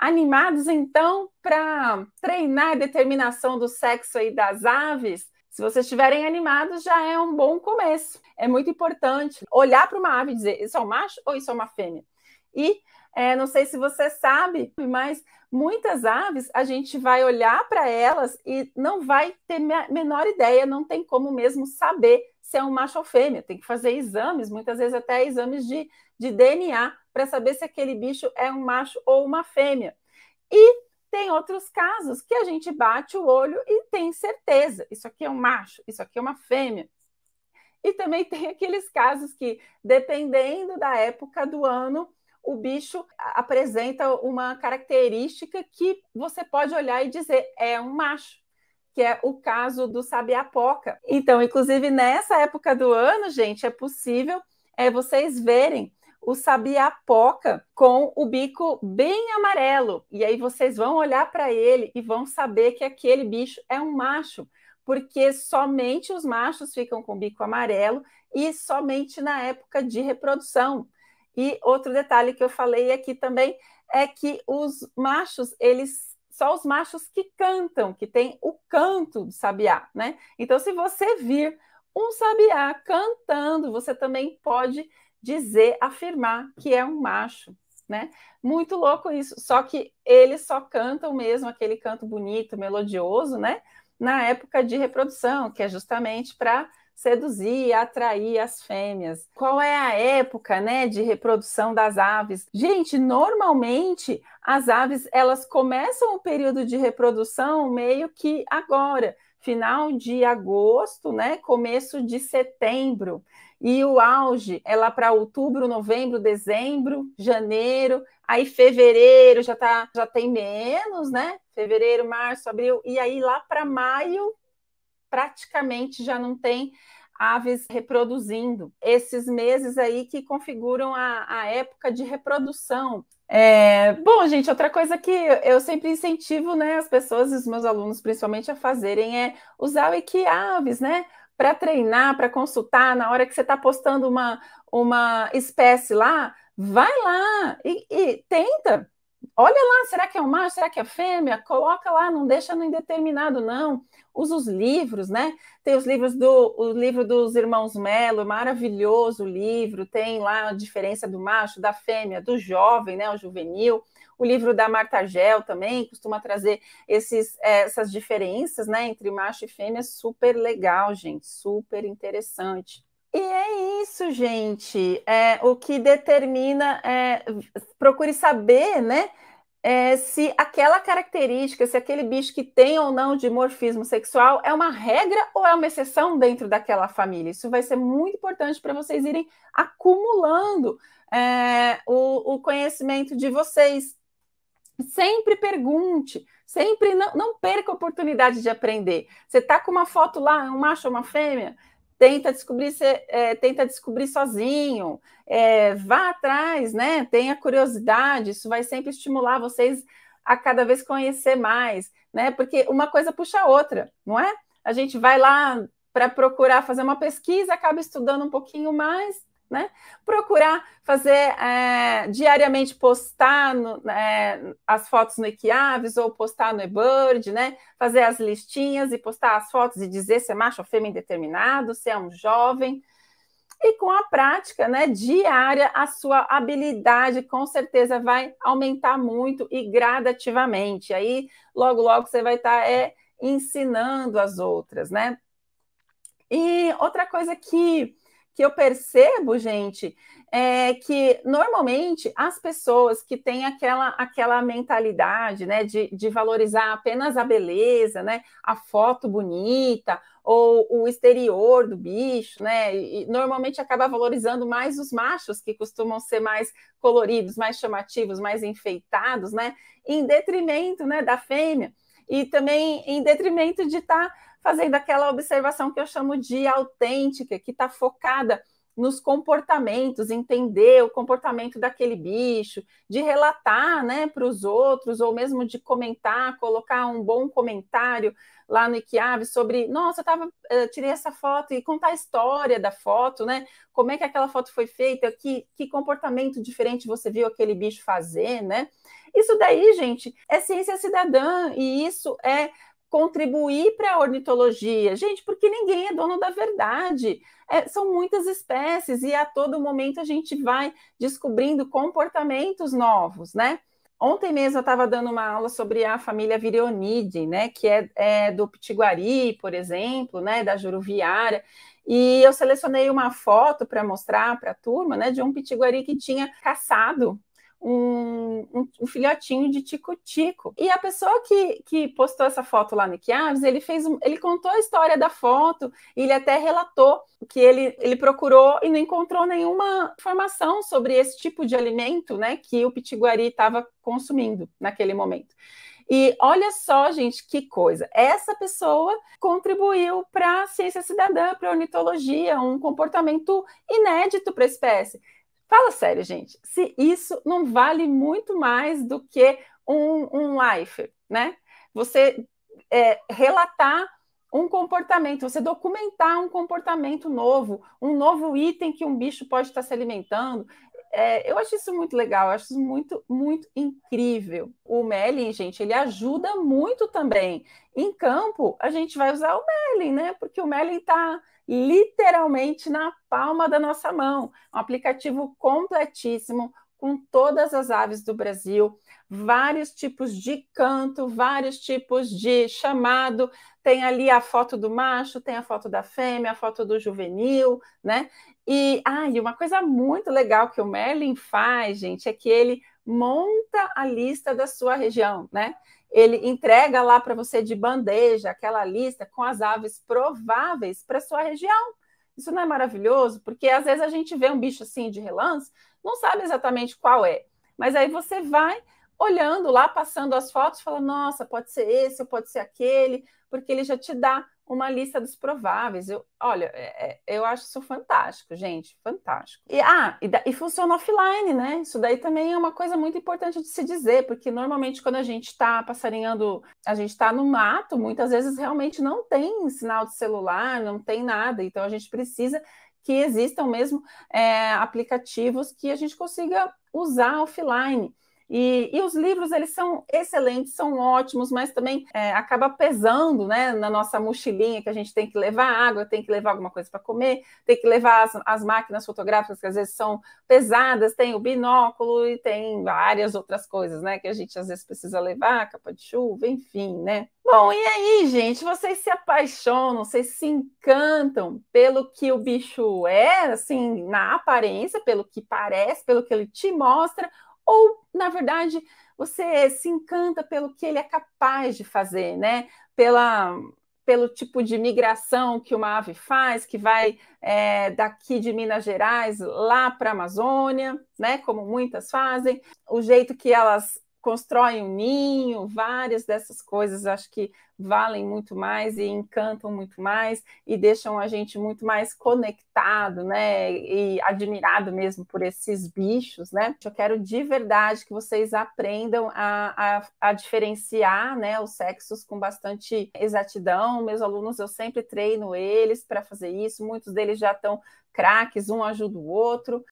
Animados então para treinar a determinação do sexo aí das aves? Se vocês estiverem animados, já é um bom começo. É muito importante olhar para uma ave e dizer: isso é um macho ou isso é uma fêmea? E é, não sei se você sabe, mas muitas aves a gente vai olhar para elas e não vai ter a menor ideia, não tem como mesmo saber se é um macho ou fêmea. Tem que fazer exames, muitas vezes até exames de, de DNA para saber se aquele bicho é um macho ou uma fêmea. E tem outros casos que a gente bate o olho e tem certeza, isso aqui é um macho, isso aqui é uma fêmea. E também tem aqueles casos que, dependendo da época do ano, o bicho apresenta uma característica que você pode olhar e dizer é um macho, que é o caso do sabiá-poca. Então, inclusive nessa época do ano, gente, é possível é, vocês verem o sabiá poca com o bico bem amarelo. E aí vocês vão olhar para ele e vão saber que aquele bicho é um macho, porque somente os machos ficam com o bico amarelo e somente na época de reprodução. E outro detalhe que eu falei aqui também é que os machos, eles só os machos que cantam, que tem o canto do sabiá, né? Então, se você vir um sabiá cantando, você também pode dizer, afirmar que é um macho, né? Muito louco isso. Só que eles só cantam mesmo aquele canto bonito, melodioso, né? Na época de reprodução, que é justamente para seduzir e atrair as fêmeas. Qual é a época, né, de reprodução das aves? Gente, normalmente as aves elas começam o período de reprodução meio que agora, final de agosto, né, começo de setembro. E o auge é lá para outubro, novembro, dezembro, janeiro, aí fevereiro já tá, já tem menos, né? Fevereiro, março, abril, e aí lá para maio praticamente já não tem aves reproduzindo. Esses meses aí que configuram a, a época de reprodução. É, bom, gente, outra coisa que eu sempre incentivo né, as pessoas, os meus alunos principalmente, a fazerem é usar o equiaves, né? para treinar, para consultar, na hora que você está postando uma, uma espécie lá, vai lá e, e tenta, Olha lá, será que é um macho? Será que é a fêmea? Coloca lá, não deixa no indeterminado, não. Usa os livros, né? Tem os livros do o livro dos irmãos Melo, maravilhoso livro. Tem lá a diferença do macho, da fêmea, do jovem, né? O juvenil. O livro da Marta Gel também costuma trazer esses, eh, essas diferenças, né? Entre macho e fêmea, super legal, gente, super interessante. E é isso, gente. É, o que determina é, procure saber, né? é, se aquela característica, se aquele bicho que tem ou não dimorfismo sexual é uma regra ou é uma exceção dentro daquela família. Isso vai ser muito importante para vocês irem acumulando é, o, o conhecimento de vocês. Sempre pergunte, sempre não, não perca a oportunidade de aprender. Você está com uma foto lá, um macho ou uma fêmea? tenta descobrir, é, tenta descobrir sozinho, é, vá atrás, né? Tenha curiosidade, isso vai sempre estimular vocês a cada vez conhecer mais, né? Porque uma coisa puxa a outra, não é? A gente vai lá para procurar fazer uma pesquisa, acaba estudando um pouquinho mais, né? Procurar fazer é, diariamente postar no, é, as fotos no Equiaves ou postar no eBird, né? Fazer as listinhas e postar as fotos e dizer se é macho ou fêmea indeterminado, se é um jovem. E com a prática né, diária, a sua habilidade com certeza vai aumentar muito e gradativamente. Aí, logo, logo você vai estar tá, é, ensinando as outras, né? E outra coisa que que eu percebo, gente, é que normalmente as pessoas que têm aquela, aquela mentalidade né, de, de valorizar apenas a beleza, né, a foto bonita ou o exterior do bicho, né, e, normalmente acaba valorizando mais os machos que costumam ser mais coloridos, mais chamativos, mais enfeitados, né, em detrimento né, da fêmea e também em detrimento de estar tá fazendo aquela observação que eu chamo de autêntica, que está focada nos comportamentos, entender o comportamento daquele bicho, de relatar né, para os outros, ou mesmo de comentar, colocar um bom comentário lá no Iquiave sobre, nossa, eu tava, eu eh, tirei essa foto e contar a história da foto, né? Como é que aquela foto foi feita, que, que comportamento diferente você viu aquele bicho fazer, né? Isso daí, gente, é ciência cidadã, e isso é contribuir para a ornitologia. Gente, porque ninguém é dono da verdade. É, são muitas espécies e a todo momento a gente vai descobrindo comportamentos novos, né? Ontem mesmo eu estava dando uma aula sobre a família Virionidae, né, que é, é, do Pitiguari, por exemplo, né, da Juruviária, e eu selecionei uma foto para mostrar para a turma, né, de um Pitiguari que tinha caçado um, um, um filhotinho de tico-tico. E a pessoa que, que postou essa foto lá no Chiaves, ele fez um, ele contou a história da foto, e ele até relatou que ele, ele procurou e não encontrou nenhuma informação sobre esse tipo de alimento né, que o pitiguari estava consumindo naquele momento. E olha só, gente, que coisa. Essa pessoa contribuiu para a ciência cidadã, para a ornitologia, um comportamento inédito para a espécie. Fala sério, gente. Se isso não vale muito mais do que um, um life, né? Você é, relatar um comportamento, você documentar um comportamento novo, um novo item que um bicho pode estar se alimentando, é, eu acho isso muito legal, acho isso muito, muito incrível. O Melin, gente, ele ajuda muito também. Em campo, a gente vai usar o Melin, né? Porque o Melin está literalmente na palma da nossa mão. Um aplicativo completíssimo, com todas as aves do Brasil vários tipos de canto, vários tipos de chamado. Tem ali a foto do macho, tem a foto da fêmea, a foto do juvenil, né? E, ah, e uma coisa muito legal que o Merlin faz, gente, é que ele monta a lista da sua região, né? Ele entrega lá para você de bandeja aquela lista com as aves prováveis para sua região. Isso não é maravilhoso? Porque às vezes a gente vê um bicho assim de relance, não sabe exatamente qual é. Mas aí você vai olhando lá, passando as fotos, falando, nossa, pode ser esse, ou pode ser aquele, porque ele já te dá uma lista dos prováveis. Eu, olha, é, é, eu acho isso fantástico, gente, fantástico. E, ah, e, da, e, funciona offline, né? Isso daí também é uma coisa muito importante de se dizer, porque normalmente quando a gente está passarinhando, a gente está no mato, muitas vezes realmente não tem sinal de celular, não tem nada, então a gente precisa que existam mesmo é, aplicativos que a gente consiga usar offline. E, e os livros, eles são excelentes, são ótimos, mas também é, acaba pesando né, na nossa mochilinha, que a gente tem que levar água, tem que levar alguma coisa para comer, tem que levar as, as máquinas fotográficas, que às vezes são pesadas, tem o binóculo e tem várias outras coisas, né? Que a gente às vezes precisa levar, capa de chuva, enfim, né? Bom, e aí, gente, vocês se apaixonam, vocês se encantam pelo que o bicho é, assim, na aparência, pelo que parece, pelo que ele te mostra, ou, na verdade, você se encanta pelo que ele é capaz de fazer, né? Pela, pelo tipo de migração que uma ave faz, que vai é, daqui de Minas Gerais lá para a Amazônia, né? Como muitas fazem, o jeito que elas constroem um ninho, várias dessas coisas acho que valem muito mais e encantam muito mais e deixam a gente muito mais conectado, né? E admirado mesmo por esses bichos, né? Eu quero de verdade que vocês aprendam a, a, a diferenciar, né, os sexos com bastante exatidão. Meus alunos, eu sempre treino eles para fazer isso, muitos deles já estão craques, um ajuda o outro,